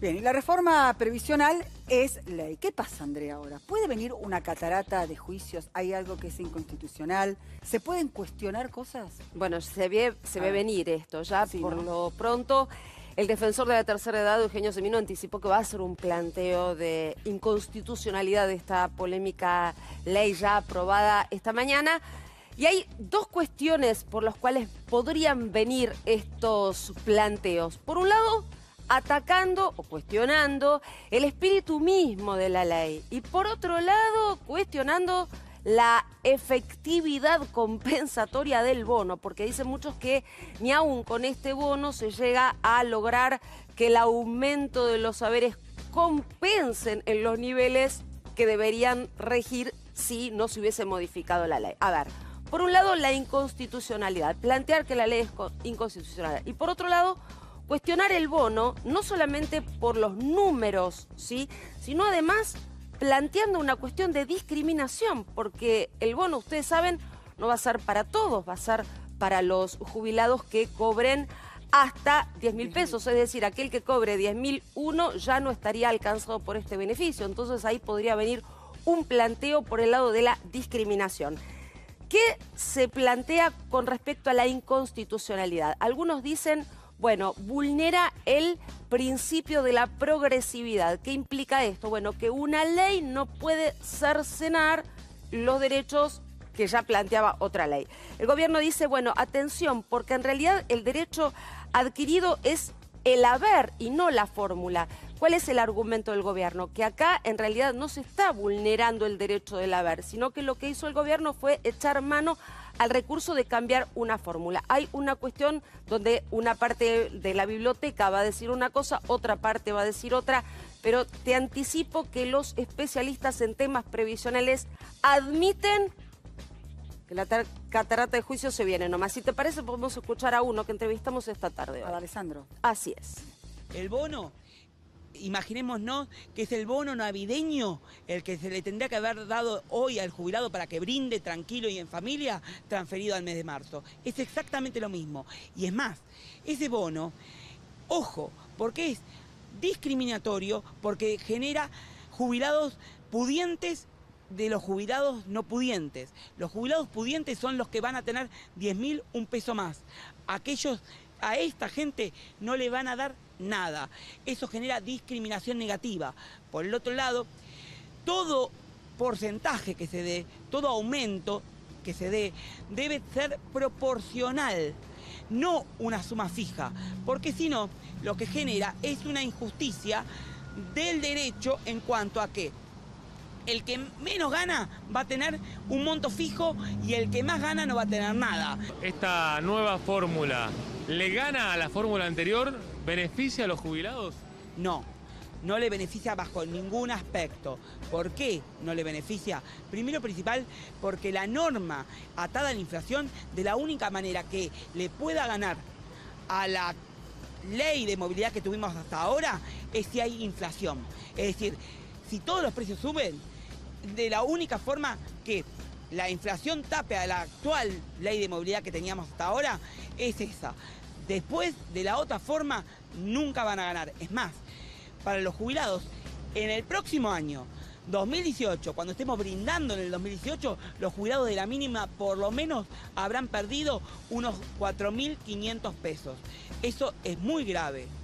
Bien, y la reforma previsional es ley. ¿Qué pasa, Andrea, ahora? ¿Puede venir una catarata de juicios? ¿Hay algo que es inconstitucional? ¿Se pueden cuestionar cosas? Bueno, se ve, se ve venir esto ya por lo pronto. El defensor de la tercera edad, Eugenio Semino, anticipó que va a ser un planteo de inconstitucionalidad de esta polémica ley ya aprobada esta mañana. Y hay dos cuestiones por las cuales podrían venir estos planteos. Por un lado, atacando o cuestionando el espíritu mismo de la ley y por otro lado cuestionando la efectividad compensatoria del bono, porque dicen muchos que ni aún con este bono se llega a lograr que el aumento de los saberes compensen en los niveles que deberían regir si no se hubiese modificado la ley. A ver, por un lado la inconstitucionalidad, plantear que la ley es inconstitucional y por otro lado cuestionar el bono no solamente por los números, ¿sí? sino además planteando una cuestión de discriminación, porque el bono, ustedes saben, no va a ser para todos, va a ser para los jubilados que cobren hasta 10 mil pesos, es decir, aquel que cobre 10 mil uno ya no estaría alcanzado por este beneficio, entonces ahí podría venir un planteo por el lado de la discriminación. ¿Qué se plantea con respecto a la inconstitucionalidad? Algunos dicen bueno, vulnera el principio de la progresividad. ¿Qué implica esto? Bueno, que una ley no puede cercenar los derechos que ya planteaba otra ley. El gobierno dice, bueno, atención, porque en realidad el derecho adquirido es el haber y no la fórmula. ¿Cuál es el argumento del gobierno? Que acá en realidad no se está vulnerando el derecho del haber, sino que lo que hizo el gobierno fue echar mano al recurso de cambiar una fórmula. Hay una cuestión donde una parte de la biblioteca va a decir una cosa, otra parte va a decir otra, pero te anticipo que los especialistas en temas previsionales admiten que la catarata de juicio se viene nomás. Si te parece, podemos escuchar a uno que entrevistamos esta tarde. A Alessandro. Así es. El bono imaginémonos que es el bono navideño el que se le tendría que haber dado hoy al jubilado para que brinde tranquilo y en familia, transferido al mes de marzo. Es exactamente lo mismo. Y es más, ese bono, ojo, porque es discriminatorio, porque genera jubilados pudientes de los jubilados no pudientes. Los jubilados pudientes son los que van a tener 10 mil, un peso más. Aquellos, a esta gente no le van a dar nada. Eso genera discriminación negativa. Por el otro lado, todo porcentaje que se dé, todo aumento que se dé, debe ser proporcional, no una suma fija, porque si no, lo que genera es una injusticia del derecho en cuanto a que el que menos gana va a tener un monto fijo y el que más gana no va a tener nada. Esta nueva fórmula le gana a la fórmula anterior ¿Beneficia a los jubilados? No, no le beneficia bajo ningún aspecto. ¿Por qué no le beneficia? Primero principal, porque la norma atada a la inflación, de la única manera que le pueda ganar a la ley de movilidad que tuvimos hasta ahora, es si hay inflación. Es decir, si todos los precios suben, de la única forma que la inflación tape a la actual ley de movilidad que teníamos hasta ahora, es esa. Después, de la otra forma, nunca van a ganar. Es más, para los jubilados, en el próximo año, 2018, cuando estemos brindando en el 2018, los jubilados de la mínima por lo menos habrán perdido unos 4.500 pesos. Eso es muy grave.